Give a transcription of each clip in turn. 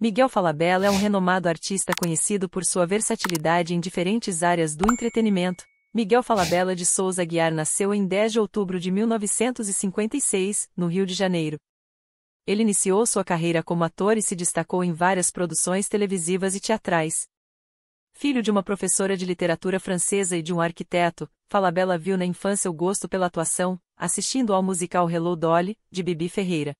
Miguel Falabella é um renomado artista conhecido por sua versatilidade em diferentes áreas do entretenimento. Miguel Falabella de Souza Guiar nasceu em 10 de outubro de 1956, no Rio de Janeiro. Ele iniciou sua carreira como ator e se destacou em várias produções televisivas e teatrais. Filho de uma professora de literatura francesa e de um arquiteto, Falabella viu na infância o gosto pela atuação, assistindo ao musical Hello Dolly, de Bibi Ferreira.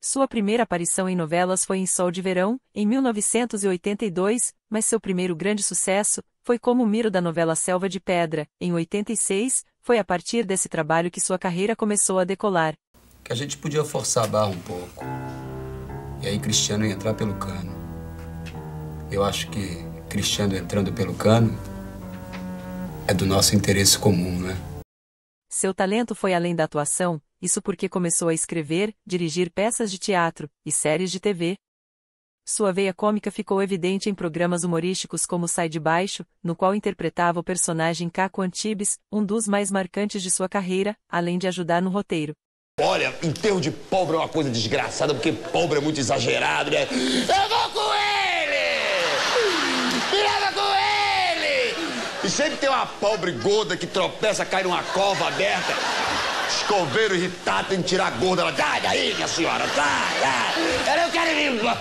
Sua primeira aparição em novelas foi em Sol de Verão, em 1982, mas seu primeiro grande sucesso foi como Miro da novela Selva de Pedra, em 86. Foi a partir desse trabalho que sua carreira começou a decolar. Que a gente podia forçar a barra um pouco. E aí Cristiano ia entrar pelo cano. Eu acho que Cristiano entrando pelo cano é do nosso interesse comum, né? Seu talento foi além da atuação, isso porque começou a escrever, dirigir peças de teatro e séries de TV. Sua veia cômica ficou evidente em programas humorísticos como Sai de Baixo, no qual interpretava o personagem Caco Antibes, um dos mais marcantes de sua carreira, além de ajudar no roteiro. Olha, enterro de pobre é uma coisa desgraçada, porque pobre é muito exagerado, né? Eu vou com ele! Me leva com ele! E sempre tem uma pobre gorda que tropeça, cai numa cova aberta escoveiro irritado em tirar a gorda. Ela, sai daí, minha senhora, sai, sai. Eu não quero ir embora.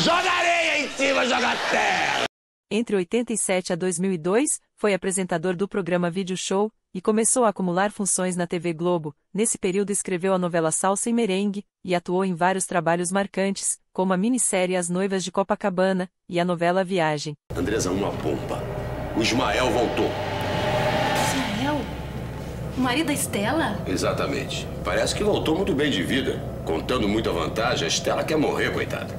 Joga areia em cima, joga terra. Entre 87 a 2002, foi apresentador do programa Video Show e começou a acumular funções na TV Globo. Nesse período escreveu a novela Salsa e Merengue e atuou em vários trabalhos marcantes, como a minissérie As Noivas de Copacabana e a novela Viagem. Andresa, uma bomba. O Ismael voltou. O marido da Estela? Exatamente. Parece que voltou muito bem de vida. Contando muita vantagem, a Estela quer morrer, coitada.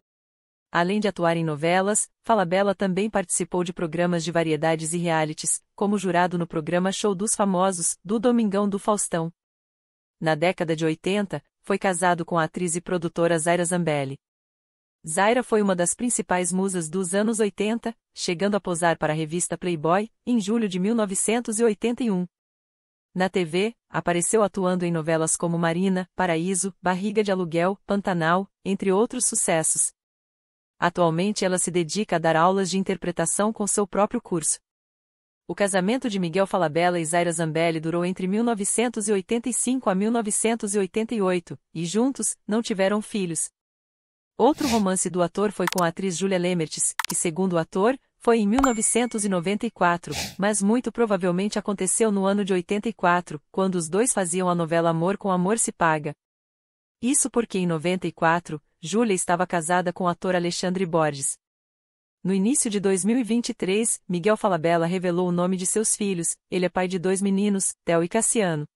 Além de atuar em novelas, Falabella também participou de programas de variedades e realities, como jurado no programa Show dos Famosos, do Domingão do Faustão. Na década de 80, foi casado com a atriz e produtora Zaira Zambelli. Zaira foi uma das principais musas dos anos 80, chegando a posar para a revista Playboy, em julho de 1981. Na TV, apareceu atuando em novelas como Marina, Paraíso, Barriga de Aluguel, Pantanal, entre outros sucessos. Atualmente ela se dedica a dar aulas de interpretação com seu próprio curso. O casamento de Miguel Falabella e Zaira Zambelli durou entre 1985 a 1988, e juntos, não tiveram filhos. Outro romance do ator foi com a atriz Julia Lemertz, que segundo o ator, foi em 1994, mas muito provavelmente aconteceu no ano de 84, quando os dois faziam a novela Amor com Amor se Paga. Isso porque em 94, Júlia estava casada com o ator Alexandre Borges. No início de 2023, Miguel Falabella revelou o nome de seus filhos, ele é pai de dois meninos, Theo e Cassiano.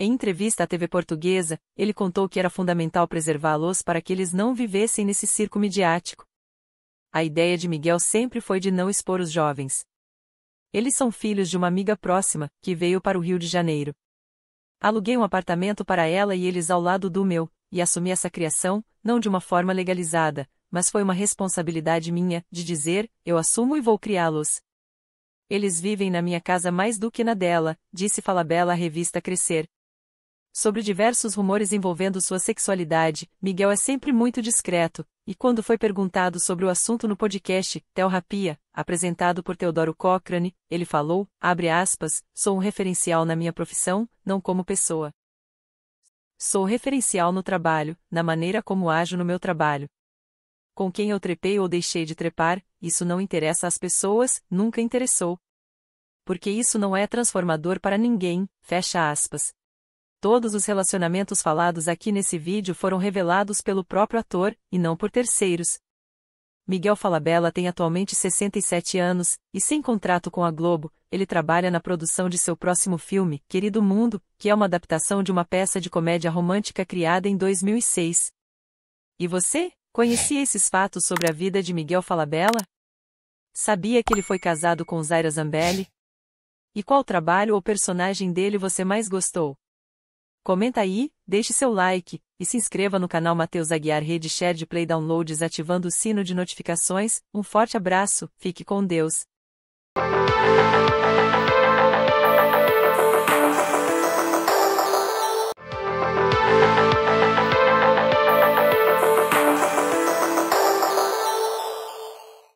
Em entrevista à TV portuguesa, ele contou que era fundamental preservá-los para que eles não vivessem nesse circo midiático, a ideia de Miguel sempre foi de não expor os jovens. Eles são filhos de uma amiga próxima, que veio para o Rio de Janeiro. Aluguei um apartamento para ela e eles ao lado do meu, e assumi essa criação, não de uma forma legalizada, mas foi uma responsabilidade minha, de dizer, eu assumo e vou criá-los. Eles vivem na minha casa mais do que na dela, disse Falabella à revista Crescer. Sobre diversos rumores envolvendo sua sexualidade, Miguel é sempre muito discreto, e quando foi perguntado sobre o assunto no podcast Rapia, apresentado por Teodoro Cochrane, ele falou, abre aspas, sou um referencial na minha profissão, não como pessoa. Sou referencial no trabalho, na maneira como ajo no meu trabalho. Com quem eu trepei ou deixei de trepar, isso não interessa às pessoas, nunca interessou. Porque isso não é transformador para ninguém, fecha aspas, todos os relacionamentos falados aqui nesse vídeo foram revelados pelo próprio ator, e não por terceiros. Miguel Falabella tem atualmente 67 anos, e sem contrato com a Globo, ele trabalha na produção de seu próximo filme, Querido Mundo, que é uma adaptação de uma peça de comédia romântica criada em 2006. E você, conhecia esses fatos sobre a vida de Miguel Falabella? Sabia que ele foi casado com Zaira Zambelli? E qual trabalho ou personagem dele você mais gostou? Comenta aí, deixe seu like e se inscreva no canal Mateus Aguiar Rede Share de Play Downloads ativando o sino de notificações. Um forte abraço, fique com Deus.